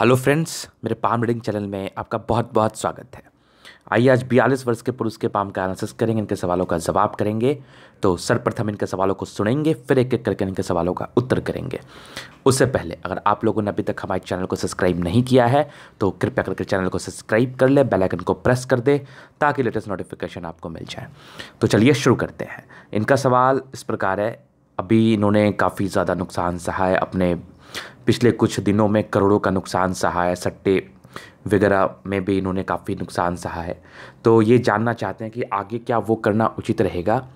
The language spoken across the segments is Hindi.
हेलो फ्रेंड्स मेरे पाम रीडिंग चैनल में आपका बहुत बहुत स्वागत है आइए आज बयालीस वर्ष के पुरुष के पाम का एनालिसिस करेंगे इनके सवालों का जवाब करेंगे तो सर्वप्रथम इनके सवालों को सुनेंगे फिर एक एक करके इनके सवालों का उत्तर करेंगे उससे पहले अगर आप लोगों ने अभी तक हमारे चैनल को सब्सक्राइब नहीं किया है तो कृपया करके चैनल को सब्सक्राइब कर ले बेलाइकन को प्रेस कर दे ताकि लेटेस्ट नोटिफिकेशन आपको मिल जाए तो चलिए शुरू करते हैं इनका सवाल इस प्रकार है अभी इन्होंने काफ़ी ज़्यादा नुकसान सहा है अपने पिछले कुछ दिनों में करोड़ों का नुकसान सहा है सट्टे वगैरह में भी इन्होंने काफ़ी नुकसान सहा है तो ये जानना चाहते हैं कि आगे क्या वो करना उचित रहेगा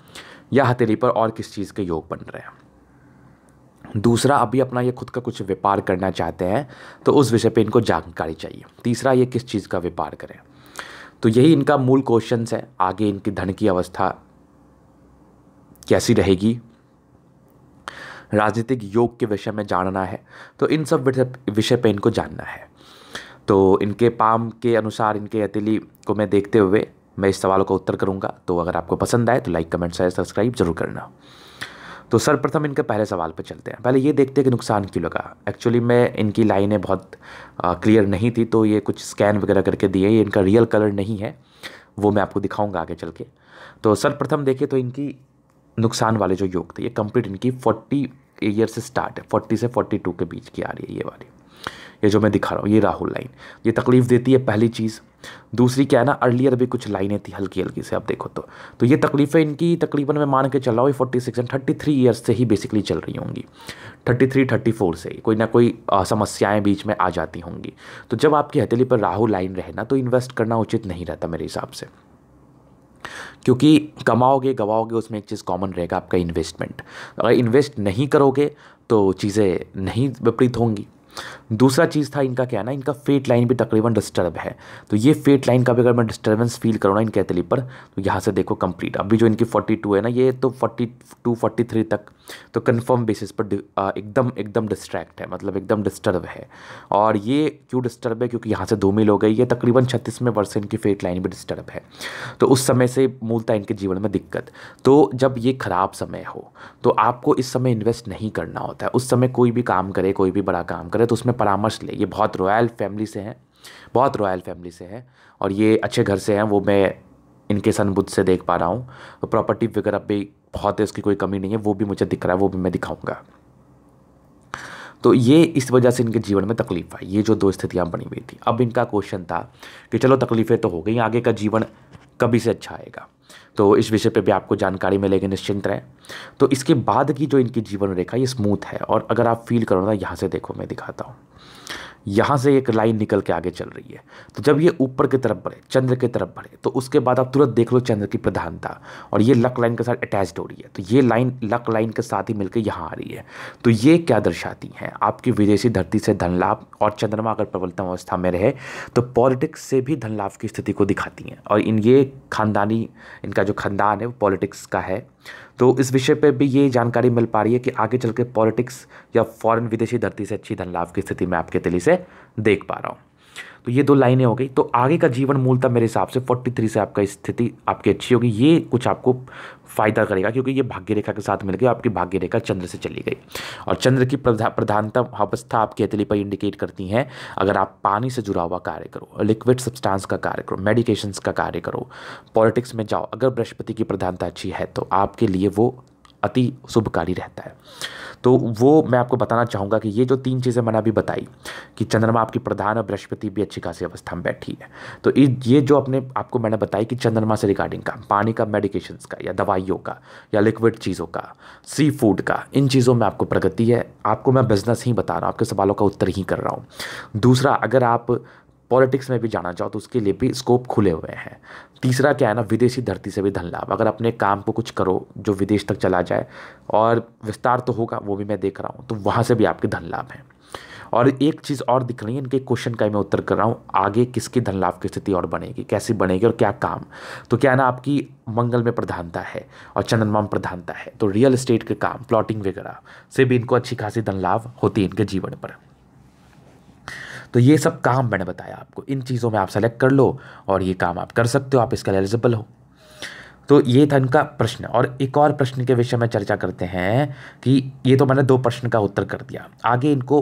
या हथेली पर और किस चीज़ के योग बन रहे हैं दूसरा अभी अपना ये खुद का कुछ व्यापार करना चाहते हैं तो उस विषय पे इनको जानकारी चाहिए तीसरा ये किस चीज़ का व्यापार करें तो यही इनका मूल क्वेश्चन है आगे इनकी धन की अवस्था कैसी रहेगी राजनीतिक योग के विषय में जानना है तो इन सब विषय पे इनको जानना है तो इनके पाम के अनुसार इनके अतिली को मैं देखते हुए मैं इस सवालों का उत्तर करूँगा तो अगर आपको पसंद आए तो लाइक कमेंट शेयर सब्सक्राइब जरूर करना तो सर्वप्रथम इनके पहले सवाल पर चलते हैं पहले ये देखते हैं कि नुकसान क्यों लगा एक्चुअली मैं इनकी लाइनें बहुत क्लियर नहीं थी तो ये कुछ स्कैन वगैरह करके दिए ये इनका रियल कलर नहीं है वो मैं आपको दिखाऊंगा आगे चल के तो सर्वप्रथम देखिए तो इनकी नुकसान वाले जो योग थे ये कंप्लीट इनकी फोर्टी ईयर से स्टार्ट है फोर्टी से फोर्टी टू के बीच की आ रही है ये वाली ये जो मैं दिखा रहा हूँ ये राहुल लाइन ये तकलीफ देती है पहली चीज़ दूसरी क्या है ना अर्लियर भी कुछ लाइनें थी हल्की हल्की से आप देखो तो तो ये तकलीफ़ें इनकी तकरीबन मैं मान के चल रहा हूँ forty six and thirty three years से ही बेसिकली चल रही होंगी थर्टी थ्री थर्टी फोर से कोई ना कोई समस्याएं बीच में आ जाती होंगी तो जब आपकी हथेली पर राहु लाइन रहे ना तो इन्वेस्ट करना उचित नहीं रहता मेरे हिसाब से क्योंकि कमाओगे गवाओगे उसमें एक चीज़ कॉमन रहेगा आपका इन्वेस्टमेंट अगर इन्वेस्ट नहीं करोगे तो चीज़ें नहीं विपरीत होंगी दूसरा चीज़ था इनका क्या ना इनका फेट लाइन भी तकरीबन डिस्टर्ब है तो ये फेट लाइन का भी अगर मैं डिस्टर्बेंस फील करूँ ना इनके एथली पर तो यहाँ से देखो कंप्लीट अभी जो इनकी 42 है ना ये तो 42 43 तक तो कंफर्म बेसिस पर एकदम एकदम डिस्ट्रैक्ट है मतलब एकदम डिस्टर्ब है और ये क्यों डिस्टर्ब है क्योंकि यहाँ से दो मील हो गई है तकरीबन छत्तीसवें वर्ष से इनकी फेट लाइन भी डिस्टर्ब है तो उस समय से मूलतः इनके जीवन में दिक्कत तो जब ये ख़राब समय हो तो आपको इस समय इन्वेस्ट नहीं करना होता है उस समय कोई भी काम करे कोई भी बड़ा काम करे तो उसमें परामर्श ले ये बहुत रॉयल फैमिली से हैं बहुत रॉयल फैमिली से हैं और ये अच्छे घर से हैं वो मैं इनके सनबुद्ध से देख पा रहा हूँ तो प्रॉपर्टी वगैरह भी बहुत है उसकी कोई कमी नहीं है वो भी मुझे दिख रहा है वो भी मैं दिखाऊँगा तो ये इस वजह से इनके जीवन में तकलीफ आई ये जो दो स्थितियाँ बनी हुई थी अब इनका क्वेश्चन था कि चलो तकलीफ़ें तो हो गई आगे का जीवन कभी से अच्छा आएगा तो इस विषय पे भी आपको जानकारी मिलेगी निश्चिंत रहें तो इसके बाद की जो इनकी जीवन रेखा ये स्मूथ है और अगर आप फील करो ना यहाँ से देखो मैं दिखाता हूँ यहाँ से एक लाइन निकल के आगे चल रही है तो जब ये ऊपर की तरफ बढ़े चंद्र की तरफ बढ़े तो उसके बाद आप तुरंत देख लो चंद्र की प्रधानता और ये लक लाइन के साथ अटैच्ड हो रही है तो ये लाइन लक लाइन के साथ ही मिलकर यहाँ आ रही है तो ये क्या दर्शाती हैं आपकी विदेशी धरती से धन लाभ और चंद्रमा अगर प्रबलतम अवस्था में रहे तो पॉलिटिक्स से भी धन लाभ की स्थिति को दिखाती हैं और इन ये खानदानी इनका जो खानदान है वो पॉलिटिक्स का है तो इस विषय पे भी ये जानकारी मिल पा रही है कि आगे चल के पॉलिटिक्स या फॉरेन विदेशी धरती से अच्छी धन लाभ की स्थिति में आपके तेली से देख पा रहा हूँ तो ये दो लाइनें हो गई तो आगे का जीवन मूलतः मेरे हिसाब से 43 से आपका स्थिति आपकी अच्छी होगी ये कुछ आपको फ़ायदा करेगा क्योंकि ये भाग्य रेखा के साथ मिल गई आपकी भाग्य रेखा चंद्र से चली गई और चंद्र की प्रधानता अवस्था आपकी हथेली पर इंडिकेट करती हैं अगर आप पानी से जुड़ा हुआ कार्य करो लिक्विड सब्सटांस का कार्य करो मेडिकेशन का कार्य करो पॉलिटिक्स में जाओ अगर बृहस्पति की प्रधानता अच्छी है तो आपके लिए वो अति शुभकारी रहता है तो वो मैं आपको बताना चाहूँगा कि ये जो तीन चीज़ें मैंने अभी बताई कि चंद्रमा आपकी प्रधान और बृहस्पति भी अच्छी खासी अवस्था में बैठी है तो ये जो अपने आपको मैंने बताई कि चंद्रमा से रिगार्डिंग का पानी का मेडिकेशंस का या दवाइयों का या लिक्विड चीज़ों का सी फूड का इन चीज़ों में आपको प्रगति है आपको मैं बिज़नेस ही बता रहा हूँ आपके सवालों का उत्तर ही कर रहा हूँ दूसरा अगर आप पॉलिटिक्स में भी जाना चाहो तो उसके लिए भी स्कोप खुले हुए हैं तीसरा क्या है ना विदेशी धरती से भी धन लाभ अगर अपने काम को कुछ करो जो विदेश तक चला जाए और विस्तार तो होगा वो भी मैं देख रहा हूँ तो वहाँ से भी आपके धन लाभ हैं और एक चीज़ और दिख रही है इनके क्वेश्चन का मैं उत्तर कर रहा हूँ आगे किसकी धन लाभ की स्थिति और बनेगी कैसी बनेगी और क्या काम तो क्या है ना आपकी मंगल में प्रधानता है और चंद्रमा में प्रधानता है तो रियल इस्टेट के काम प्लॉटिंग वगैरह से भी इनको अच्छी खासी धन लाभ होती है इनके जीवन पर तो ये सब काम मैंने बताया आपको इन चीज़ों में आप सेलेक्ट कर लो और ये काम आप कर सकते हो आप इसके लिए एलिजिबल हो तो ये था इनका प्रश्न और एक और प्रश्न के विषय में चर्चा करते हैं कि ये तो मैंने दो प्रश्न का उत्तर कर दिया आगे इनको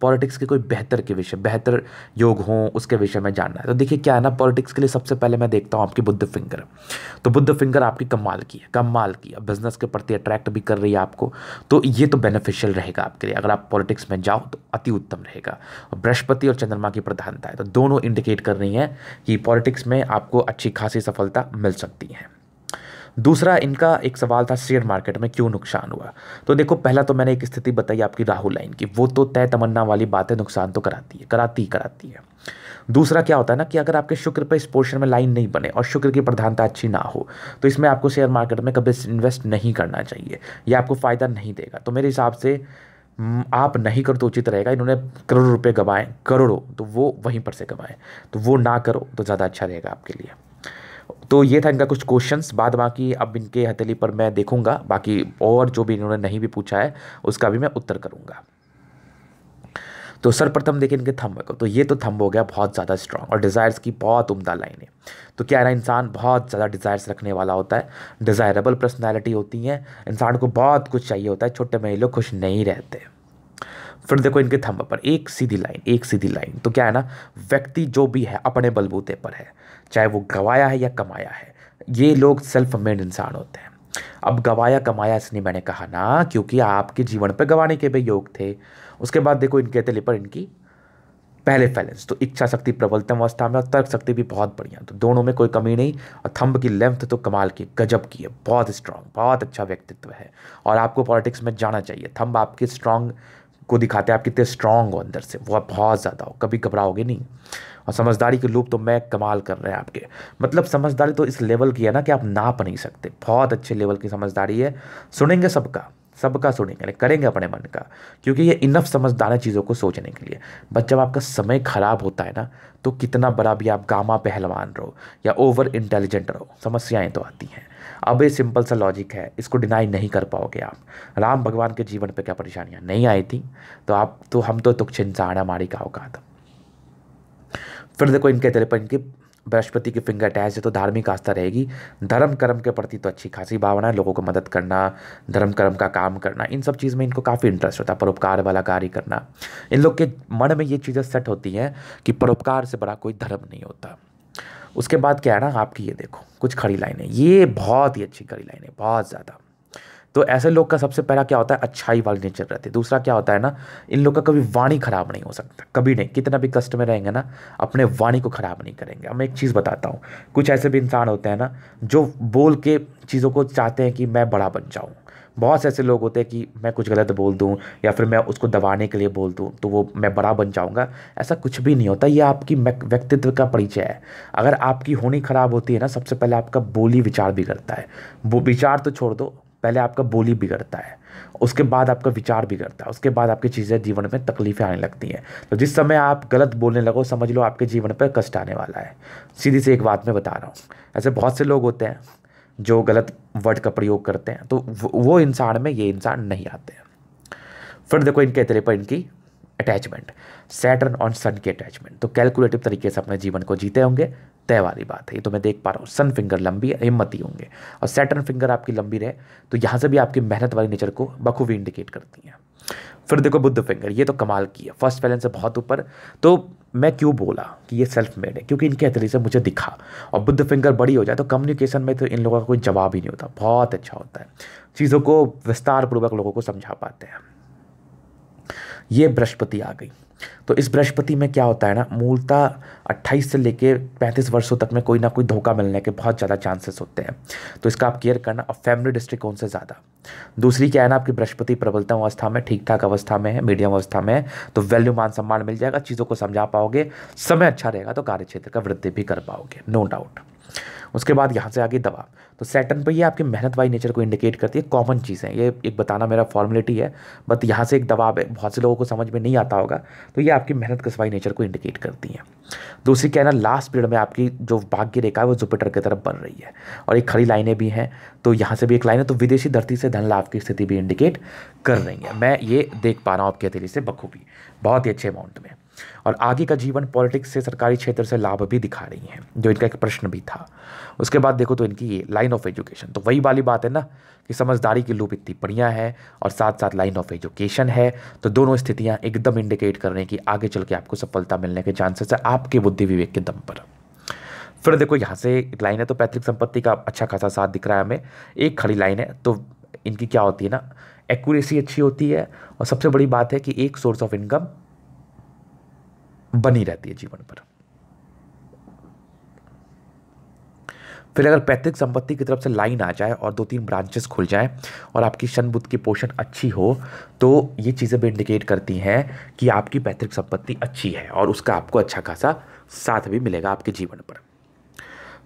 पॉलिटिक्स के कोई बेहतर के विषय बेहतर योग हों उसके विषय में जानना है तो देखिए क्या है ना पॉलिटिक्स के लिए सबसे पहले मैं देखता हूँ आपकी बुद्ध फिंगर तो बुद्ध फिंगर आपकी कमाल की है कमाल की है बिज़नेस के प्रति अट्रैक्ट भी कर रही है आपको तो ये तो बेनिफिशियल रहेगा आपके लिए अगर आप पॉलिटिक्स में जाओ तो अति उत्तम रहेगा बृहस्पति और चंद्रमा की प्रधानता है तो दोनों इंडिकेट कर रही हैं कि पॉलिटिक्स में आपको अच्छी खासी सफलता मिल सकती है दूसरा इनका एक सवाल था शेयर मार्केट में क्यों नुकसान हुआ तो देखो पहला तो मैंने एक स्थिति बताई आपकी राहुल लाइन की वो तो तय तमन्ना वाली बात है नुकसान तो कराती है कराती ही कराती है दूसरा क्या होता है ना कि अगर आपके शुक्र पर इस पोर्शन में लाइन नहीं बने और शुक्र की प्रधानता अच्छी ना हो तो इसमें आपको शेयर मार्केट में कभी इन्वेस्ट नहीं करना चाहिए यह आपको फ़ायदा नहीं देगा तो मेरे हिसाब से आप नहीं करो तो उचित रहेगा इन्होंने करोड़ों रुपये गवाएं करोड़ों तो वो वहीं पर से गवाएं तो वो ना करो तो ज़्यादा अच्छा रहेगा आपके लिए तो ये था इनका कुछ क्वेश्चंस बाद बाकी अब इनके हथेली पर मैं देखूंगा बाकी और जो भी इन्होंने नहीं भी पूछा है उसका भी मैं उत्तर करूंगा तो सर्वप्रथम देखें इनके थम्ब को तो ये तो थम्ब हो गया बहुत ज़्यादा स्ट्रॉन्ग और डिज़ायर्स की बहुत उम्दा लाइन है तो क्या है ना इंसान बहुत ज़्यादा डिज़ायर्स रखने वाला होता है डिज़ायरेबल पर्सनैलिटी होती है इंसान को बहुत कुछ चाहिए होता है छोटे में लोग खुश नहीं रहते फिर देखो इनके थम्ब पर एक सीधी लाइन एक सीधी लाइन तो क्या है ना व्यक्ति जो भी है अपने बलबूते पर है चाहे वो गवाया है या कमाया है ये लोग सेल्फ मेड इंसान होते हैं अब गवाया कमाया इसलिए मैंने कहा ना क्योंकि आपके जीवन पर गवाने के भी योग थे उसके बाद देखो इनके तले पर इनकी पहले फैलेंस तो इच्छा शक्ति प्रबलतम अवस्था में और तर्क शक्ति भी बहुत बढ़िया तो दोनों में कोई कमी नहीं और थंब की लेंथ तो कमाल की गजब की है बहुत स्ट्रांग बहुत अच्छा व्यक्तित्व है और आपको पॉलिटिक्स में जाना चाहिए थंब आपकी स्ट्रांग को दिखाते हैं आप कितने स्ट्रांग हो अंदर से वो आप बहुत ज़्यादा हो कभी घबराओगे नहीं और समझदारी के लूप तो मैं कमाल कर रहे हैं आपके मतलब समझदारी तो इस लेवल की है ना कि आप नाप नहीं सकते बहुत अच्छे लेवल की समझदारी है सुनेंगे सबका सबका सुनेंगे करेंगे अपने मन का क्योंकि ये इनफ समझदार है चीज़ों को सोचने के लिए बट जब आपका समय ख़राब होता है ना तो कितना बड़ा भी आप गामा पहलवान रहो या ओवर इंटेलिजेंट रहो समस्याएं तो आती हैं अब ये सिंपल सा लॉजिक है इसको डिनाई नहीं कर पाओगे आप राम भगवान के जीवन पर क्या परेशानियाँ नहीं आई थी तो आप तो हम तो तुक्ष इंसान हमारी का औकात फिर देखो इनके तेरे पर इनकी बृहस्पति की फिंगर अटैच है तो धार्मिक आस्था रहेगी धर्म कर्म के प्रति तो अच्छी खासी भावना है लोगों को मदद करना धर्म कर्म का काम करना इन सब चीज़ में इनको काफ़ी इंटरेस्ट होता है परोपकार वाला कार्य करना इन लोग के मन में ये चीज़ें सेट होती हैं कि परोपकार से बड़ा कोई धर्म नहीं होता उसके बाद क्या है ना आपकी ये देखो कुछ खड़ी लाइनें ये बहुत ही अच्छी खड़ी लाइनें बहुत ज़्यादा तो ऐसे लोग का सबसे पहला क्या होता है अच्छाई वाले नेचर रहते दूसरा क्या होता है ना इन लोग का कभी वाणी ख़राब नहीं हो सकता कभी नहीं कितना भी कष्ट में रहेंगे ना अपने वाणी को ख़राब नहीं करेंगे मैं एक चीज़ बताता हूँ कुछ ऐसे भी इंसान होते हैं ना जो बोल के चीज़ों को चाहते हैं कि मैं बड़ा बन जाऊँ बहुत से ऐसे लोग होते हैं कि मैं कुछ गलत बोल दूँ या फिर मैं उसको दबाने के लिए बोल दूँ तो वो मैं बड़ा बन जाऊँगा ऐसा कुछ भी नहीं होता ये आपकी व्यक्तित्व का परिचय है अगर आपकी होनी ख़राब होती है ना सबसे पहले आपका बोली विचार बिगड़ता है वो विचार तो छोड़ दो पहले आपका बोली बिगड़ता है उसके बाद आपका विचार बिगड़ता है उसके बाद आपकी चीज़ें जीवन में तकलीफें आने लगती हैं तो जिस समय आप गलत बोलने लगो समझ लो आपके जीवन पर कष्ट आने वाला है सीधी से एक बात मैं बता रहा हूँ ऐसे बहुत से लोग होते हैं जो गलत वर्ड का प्रयोग करते हैं तो वो इंसान में ये इंसान नहीं आते हैं फिर देखो इनके इतरे पर इनकी अटैचमेंट सैटर्न ऑन सन के अटैचमेंट तो कैलकुलेटिव तरीके से अपने जीवन को जीते होंगे तय वाली बात है ये तो मैं देख पा रहा हूँ सन फिंगर लंबी हिम्मती होंगे और सैटर्न फिंगर आपकी लंबी रहे तो यहाँ से भी आपकी मेहनत वाली नेचर को बखूबी इंडिकेट करती हैं फिर देखो बुद्ध फिंगर ये तो कमाल की है फर्स्ट बैलेंस से बहुत ऊपर तो मैं क्यों बोला कि ये सेल्फ मेड है क्योंकि इनके अतरी से मुझे दिखा और बुद्ध फिंगर बड़ी हो जाए तो कम्युनिकेशन में तो इन लोगों का कोई जवाब ही नहीं होता बहुत अच्छा होता है चीज़ों को विस्तारपूर्वक लोगों को समझा पाते हैं ये बृहस्पति आ गई तो इस बृहस्पति में क्या होता है ना मूलतः 28 से लेके 35 वर्षों तक में कोई ना कोई धोखा मिलने के बहुत ज़्यादा चांसेस होते हैं तो इसका आप केयर करना और फैमिली डिस्ट्रिक्ट से ज़्यादा दूसरी क्या है ना आपकी बृहस्पति प्रबलतम अवस्था में ठीक ठाक अवस्था में है मीडियम अवस्था में है तो वैल्यू मान सम्मान मिल जाएगा चीज़ों को समझा पाओगे समय अच्छा रहेगा तो कार्य क्षेत्र का वृद्धि भी कर पाओगे नो डाउट उसके बाद यहाँ से आगे दबाव तो सैटर्न पर ये आपकी मेहनत वाई नेचर को इंडिकेट करती है कॉमन चीज़ है ये एक बताना मेरा फॉर्मेलिटी है बट यहाँ से एक दबाव है बहुत से लोगों को समझ में नहीं आता होगा तो ये आपकी मेहनत कसवाई नेचर को इंडिकेट करती है दूसरी क्या है ना लास्ट पीरियड में आपकी जो भाग्य रेखा है वो जुपिटर की तरफ बन रही है और एक खड़ी लाइनें भी हैं तो यहाँ से भी एक लाइन है तो विदेशी धरती से धन लाभ की स्थिति भी इंडिकेट कर रही है मैं ये देख पा रहा हूँ आपके अतिरिक्त से बखूबी बहुत ही अच्छे अमाउंट में और आगे का जीवन पॉलिटिक्स से सरकारी क्षेत्र से लाभ भी दिखा रही हैं जो इनका एक प्रश्न भी था उसके बाद देखो तो इनकी ये लाइन ऑफ एजुकेशन तो वही वाली बात है ना कि समझदारी की लूप इतनी बढ़िया है और साथ साथ लाइन ऑफ एजुकेशन है तो दोनों स्थितियाँ एकदम इंडिकेट कर रही हैं कि आगे चल के आपको सफलता मिलने के चांसेस है आपके बुद्धि विवेक के दम पर फिर देखो यहाँ से एक लाइन है तो पैतृक संपत्ति का अच्छा खासा साथ दिख रहा है हमें एक खड़ी लाइन है तो इनकी क्या होती है ना एक्यूरेसी अच्छी होती है और सबसे बड़ी बात है कि एक सोर्स ऑफ इनकम बनी रहती है जीवन पर फिर अगर पैतृक संपत्ति की तरफ से लाइन आ जाए और दो तीन ब्रांचेस खुल जाए और आपकी शन बुद्ध की पोषण अच्छी हो तो ये चीज़ें भी इंडिकेट करती हैं कि आपकी पैतृक संपत्ति अच्छी है और उसका आपको अच्छा खासा साथ भी मिलेगा आपके जीवन पर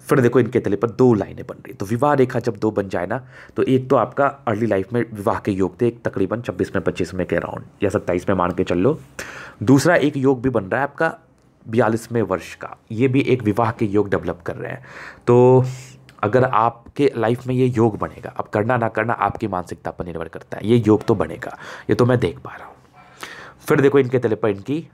फिर देखो इनके तले पर दो लाइनें बन रही तो विवाह रेखा जब दो बन जाए ना तो एक तो आपका अर्ली लाइफ में विवाह के योग थे एक तकरीबन छब्बीस में पच्चीस में के अराउंड या सत्ताईस में मान के चल लो दूसरा एक योग भी बन रहा है आपका बयालीसवें वर्ष का ये भी एक विवाह के योग डेवलप कर रहे हैं तो अगर आपके लाइफ में ये योग बनेगा अब करना ना करना आपकी मानसिकता पर निर्भर करता है ये योग तो बनेगा ये तो मैं देख पा रहा हूँ फिर देखो इनके तले पर इनकी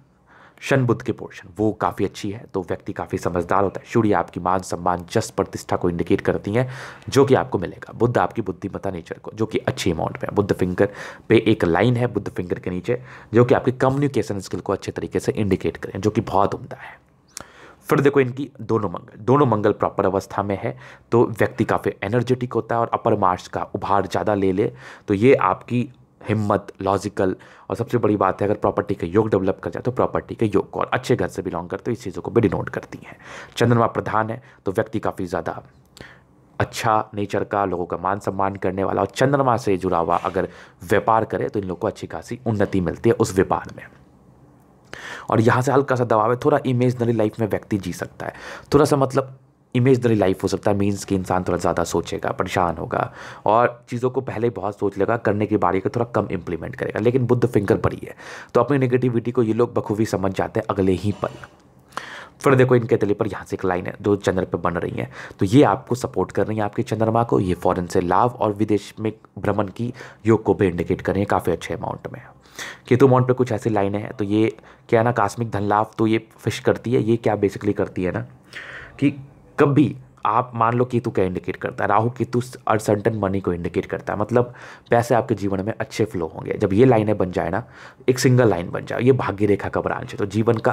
शन बुद्ध के पोर्शन वो काफ़ी अच्छी है तो व्यक्ति काफ़ी समझदार होता है सूर्य आपकी मान सम्मान जस प्रतिष्ठा को इंडिकेट करती हैं जो कि आपको मिलेगा बुद्ध आपकी बुद्धिमता नेचर को जो कि अच्छी अमाउंट में बुद्ध फिंगर पे एक लाइन है बुद्ध फिंगर के नीचे जो कि आपके कम्युनिकेशन स्किल को अच्छे तरीके से इंडिकेट करें जो कि बहुत उमदा है फिर देखो इनकी दोनों मंगल दोनों मंगल प्रॉपर अवस्था में है तो व्यक्ति काफ़ी एनर्जेटिक होता है और अपर मार्च का उभार ज़्यादा ले ले तो ये आपकी हिम्मत लॉजिकल और सबसे बड़ी बात है अगर प्रॉपर्टी का योग डेवलप कर जाए तो प्रॉपर्टी के योग को और अच्छे घर से बिलोंग करते तो इस चीज़ों को भी डिनोट करती हैं चंद्रमा प्रधान है तो व्यक्ति काफ़ी ज़्यादा अच्छा नेचर का लोगों का मान सम्मान करने वाला और चंद्रमा से जुड़ा हुआ अगर व्यापार करे तो इन लोग को अच्छी खासी उन्नति मिलती है उस व्यापार में और यहाँ से हल्का सा दबाव है थोड़ा इमेजनरी लाइफ में व्यक्ति जी सकता है थोड़ा सा मतलब इमेजनरी लाइफ हो सकता है मीन्स कि इंसान थोड़ा ज़्यादा सोचेगा परेशान होगा और चीज़ों को पहले बहुत सोच लेगा करने की बारी का थोड़ा कम इम्प्लीमेंट करेगा लेकिन बुद्ध फिंगर बड़ी है तो अपनी नेगेटिविटी को ये लोग बखूबी समझ जाते हैं अगले ही पल फिर देखो इनके तले पर यहाँ से एक लाइन है जो चंद्र पर बन रही है तो ये आपको सपोर्ट कर रही है आपके चंद्रमा को ये फॉरेन से लाभ और विदेश में भ्रमण की योग को भी इंडिकेट कर रही है काफ़ी अच्छे अमाउंट में केतु अमाउंट पे कुछ ऐसी लाइनें हैं तो ये क्या ना कास्मिक धन लाभ तो ये फिश करती है ये क्या बेसिकली करती है ना कि कभी आप मान लो केतु क्या इंडिकेट करता है राहु केतु और मनी को इंडिकेट करता है मतलब पैसे आपके जीवन में अच्छे फ्लो होंगे जब ये लाइनें बन जाए ना एक सिंगल लाइन बन जाए ये भाग्य रेखा का ब्रांच है तो जीवन का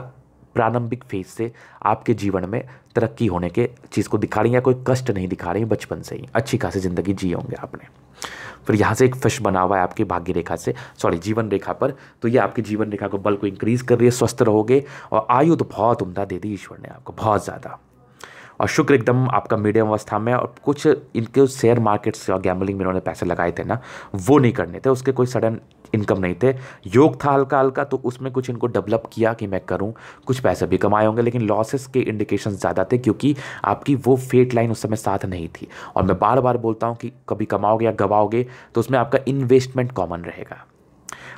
प्रारंभिक फेज से आपके जीवन में तरक्की होने के चीज़ को दिखा रही है या कोई कष्ट नहीं दिखा रही बचपन से ही अच्छी खासी ज़िंदगी जिए होंगे आपने फिर यहाँ से एक फिश बना हुआ है आपकी भाग्य रेखा से सॉरी जीवन रेखा पर तो ये आपकी जीवन रेखा को बल को इंक्रीज़ कर रही है स्वस्थ रहोगे और आयु तो बहुत उमदा दे दी ईश्वर ने आपको बहुत ज़्यादा और शुक्र एकदम आपका मीडियम अवस्था में और कुछ इनके शेयर मार्केट्स और गैम्बलिंग में इन्होंने पैसे लगाए थे ना वो नहीं करने थे उसके कोई सडन इनकम नहीं थे योग था हल्का हल्का तो उसमें कुछ इनको डेवलप किया कि मैं करूं कुछ पैसे भी कमाए होंगे लेकिन लॉसेस के इंडिकेशन ज़्यादा थे क्योंकि आपकी वो फेट लाइन उस समय साथ नहीं थी और मैं बार बार बोलता हूँ कि कभी कमाओगे या गवाओगे तो उसमें आपका इन्वेस्टमेंट कॉमन रहेगा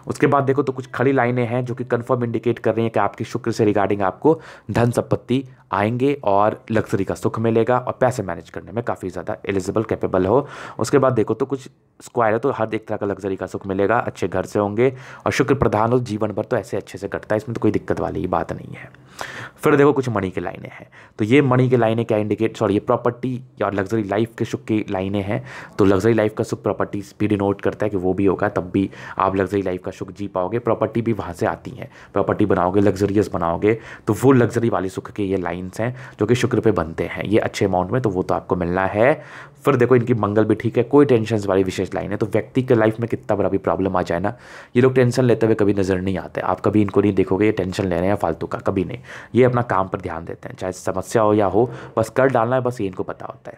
उसके बाद देखो तो कुछ खड़ी लाइनें हैं जो कि कंफर्म इंडिकेट कर रही हैं कि आपकी शुक्र से रिगार्डिंग आपको धन संपत्ति आएंगे और लग्जरी का सुख मिलेगा और पैसे मैनेज करने में काफ़ी ज़्यादा एलिजिबल कैपेबल हो उसके बाद देखो तो कुछ स्क्वायर है तो हर एक तरह का लग्जरी का सुख मिलेगा अच्छे घर से होंगे और शुक्र प्रधान हो जीवन भर तो ऐसे अच्छे से कटता है इसमें तो कोई दिक्कत वाली बात नहीं है फिर देखो कुछ मणि की लाइनें हैं तो ये मणि की लाइनें क्या इंडिकेट सॉरी ये प्रॉपर्टी और लग्जरी लाइफ के सुख की लाइनें हैं तो लग्जरी लाइफ का सुख प्रॉपर्टी भी डिनोट करता है कि वो भी होगा तब भी आप लग्जरी लाइफ का सुख जी पाओगे प्रॉपर्टी भी वहाँ से आती है प्रॉपर्टी बनाओगे लग्जरियस बनाओगे तो वो लग्जरी वाली सुख की ये लाइन साइंस हैं जो कि शुक्र पे बनते हैं ये अच्छे अमाउंट में तो वो तो आपको मिलना है फिर देखो इनकी मंगल भी ठीक है कोई टेंशन वाली विशेष लाइन है तो व्यक्ति के लाइफ में कितना बड़ा भी प्रॉब्लम आ जाए ना ये लोग टेंशन लेते हुए कभी नज़र नहीं आते आप कभी इनको नहीं देखोगे ये टेंशन ले रहे हैं फालतू का कभी नहीं ये अपना काम पर ध्यान देते हैं चाहे समस्या हो या हो बस कर डालना है बस ये इनको पता होता है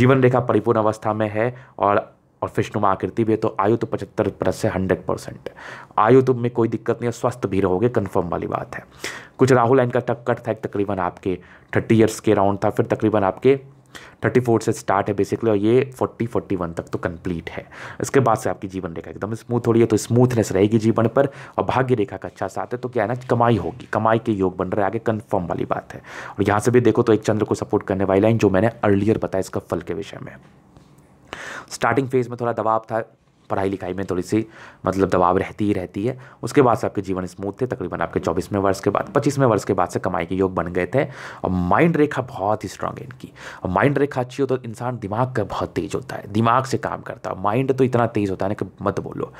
जीवन रेखा परिपूर्ण अवस्था में है और और फिशनुमा आकृति भी है तो आयु तो पचहत्तर प्लस है हंड्रेड परसेंट आयु तो में कोई दिक्कत नहीं है स्वस्थ भी रहोगे कंफर्म वाली बात है कुछ राहुल लाइन का टक कट था तकरीबन आपके थर्टी ईयर्स के राउंड था फिर तकरीबन आपके थर्टी फोर से स्टार्ट है बेसिकली और ये फोर्टी फोर्टी वन तक तो कंप्लीट है इसके बाद से आपकी जीवन रेखा एकदम स्मूथ हो रही है तो स्मूथनेस रहेगी जीवन पर और भाग्य रेखा का अच्छा साथ है तो क्या है ना कमाई होगी कमाई के योग बन रहे आगे कन्फर्म वाली बात है और यहाँ से भी देखो तो एक चंद्र को सपोर्ट करने वाली लाइन जो मैंने अर्लियर बताया इसका फल के विषय में स्टार्टिंग फेज़ में थोड़ा दबाव था पढ़ाई लिखाई में थोड़ी सी मतलब दबाव रहती ही रहती है उसके बाद से आपके जीवन स्मूथ थे तकरीबन आपके चौबीसवें वर्ष के बाद पच्चीसवें वर्ष के बाद से कमाई के योग बन गए थे और माइंड रेखा बहुत ही स्ट्रांग है इनकी और माइंड रेखा अच्छी हो तो इंसान दिमाग का बहुत तेज होता है दिमाग से काम करता है माइंड तो इतना तेज होता है ना कि मत बोलो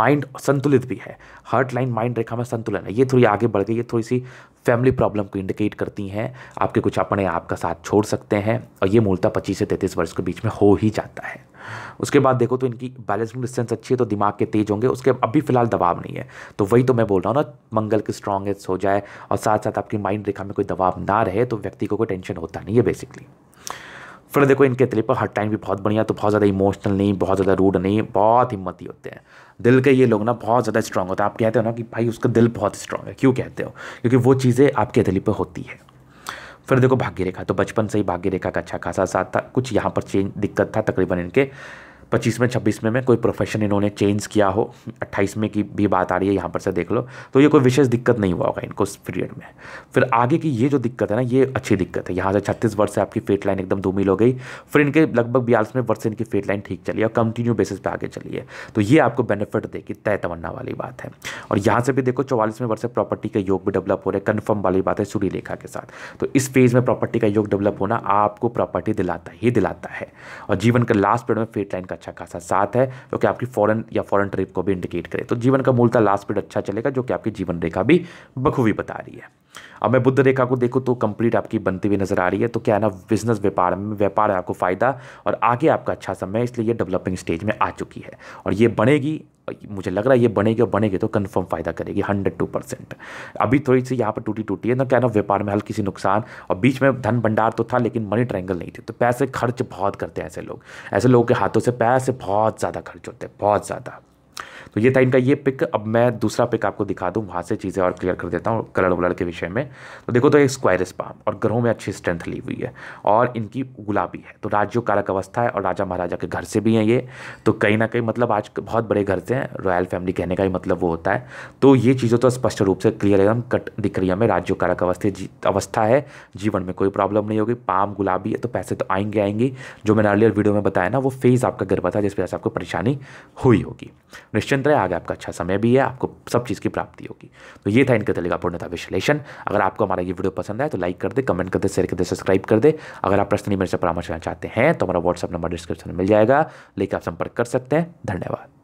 माइंड संतुलित भी है हर्ट लाइन माइंड रेखा में संतुलन है ये थोड़ी आगे बढ़ गई ये थोड़ी सी फैमिली प्रॉब्लम को इंडिकेट करती हैं आपके कुछ अपने आप का साथ छोड़ सकते हैं और ये मूलतः पच्चीस से तैंतीस वर्ष के बीच में हो ही जाता है उसके बाद देखो तो इनकी बैलेंसिंग डिस्टेंस अच्छी है तो दिमाग के तेज होंगे उसके अभी फिलहाल दबाव नहीं है तो वही तो मैं बोल रहा हूँ ना मंगल की स्ट्रॉन्गेस्ट हो जाए और साथ साथ आपकी माइंड रेखा में कोई दबाव ना रहे तो व्यक्ति को कोई टेंशन होता नहीं है बेसिकली फिर देखो इनके तले पर हर टाइम भी बहुत बढ़िया तो बहुत ज़्यादा इमोशनल नहीं बहुत ज़्यादा रूड नहीं बहुत हिम्मती होते हैं दिल के ये लोग ना बहुत ज़्यादा स्ट्रांग होते हैं आप कहते हो ना कि भाई उसका दिल बहुत स्ट्रांग है क्यों कहते हो क्योंकि वो चीज़ें आपके दिल पर होती है फिर देखो भाग्य रेखा तो बचपन से ही भाग्य रेखा का अच्छा खासा साथ था कुछ यहाँ पर चेंज दिक्कत था तकरीबन इनके पच्चीसवें छब्बीसवें में कोई प्रोफेशन इन्होंने चेंज किया हो अट्ठाईसवें की भी बात आ रही है यहाँ पर से देख लो तो ये कोई विशेष दिक्कत नहीं हुआ होगा इनको उस पीरियड में फिर आगे की ये जो दिक्कत है ना ये अच्छी दिक्कत है यहाँ से छत्तीस वर्ष से आपकी फेट लाइन एकदम धूमिल हो गई फिर इनके लगभग बयालीसवें वर्ष से इनकी फेट लाइन ठीक चली और कंटिन्यू बेसिस पर आगे चली है तो ये आपको बेनिफिट देगी तय तमन्ना वाली बात है और यहाँ से भी देखो चौवालीसवें वर्ष से प्रॉपर्टी का योग भी डेवलप हो रहे कन्फर्म वाली बात है सूर्य रेखा के साथ तो इस फेज में प्रॉपर्टी का योग डेवलप होना आपको प्रॉपर्टी दिलाता ही दिलाता है और जीवन के लास्ट पीरियड में फेट लाइन का अच्छा खासा साथ है जो कि आपकी फॉरन या फॉरन ट्रिप को भी इंडिकेट करे तो जीवन का मूलता लास्ट पीरियड अच्छा चलेगा जो कि आपकी जीवन रेखा भी बखूबी बता रही है अब मैं बुद्ध रेखा को देखूँ तो कंप्लीट आपकी बनती हुई नजर आ रही है तो क्या है ना बिजनेस व्यापार में व्यापार है आपको फ़ायदा और आगे आपका अच्छा समय इसलिए ये डेवलपिंग स्टेज में आ चुकी है और ये बनेगी मुझे लग रहा है ये बनेगी और बनेगी तो कंफर्म फायदा करेगी हंड्रेड टू परसेंट अभी थोड़ी सी यहाँ पर टूटी टूटी है ना क्या ना व्यापार में हल्की सी नुकसान और बीच में धन भंडार तो था लेकिन मनी ट्रायंगल नहीं थी तो पैसे खर्च बहुत करते हैं ऐसे लोग ऐसे लोगों के हाथों से पैसे बहुत ज़्यादा खर्च होते हैं बहुत ज़्यादा तो ये था इनका ये पिक अब मैं दूसरा पिक आपको दिखा दूँ वहाँ से चीज़ें और क्लियर कर देता हूँ कलर वलर के विषय में तो देखो तो एक स्क्वायर स्पाम और ग्रहों में अच्छी स्ट्रेंथ ली हुई है और इनकी गुलाबी है तो राज्यों कारक अवस्था है और राजा महाराजा के घर से भी हैं ये तो कहीं ना कहीं मतलब आज बहुत बड़े घर से हैं रॉयल फैमिली कहने का ही मतलब वो होता है तो ये चीज़ें तो स्पष्ट रूप से क्लियर एकदम कट दिख रही है हमें राज्यों कारक अवस्था अवस्था है जीवन में कोई प्रॉब्लम नहीं होगी पाम गुलाबी है तो पैसे तो आएंगे आएंगे जो मैंने अर्लियर वीडियो में बताया ना वो फेज़ आपका गर्भ था जिस वजह से आपको परेशानी हुई होगी निश्चित दिन रहे आगे आपका अच्छा समय भी है आपको सब चीज़ की प्राप्ति होगी तो ये था इनके तलेगा पूर्णता विश्लेषण अगर आपको हमारा ये वीडियो पसंद आए तो लाइक कर दे कमेंट कर दे शेयर कर दे सब्सक्राइब कर दे अगर आप प्रश्न मेरे से परामर्श करना चाहते हैं तो हमारा व्हाट्सअप नंबर डिस्क्रिप्शन में मिल जाएगा लेकर आप संपर्क कर सकते हैं धन्यवाद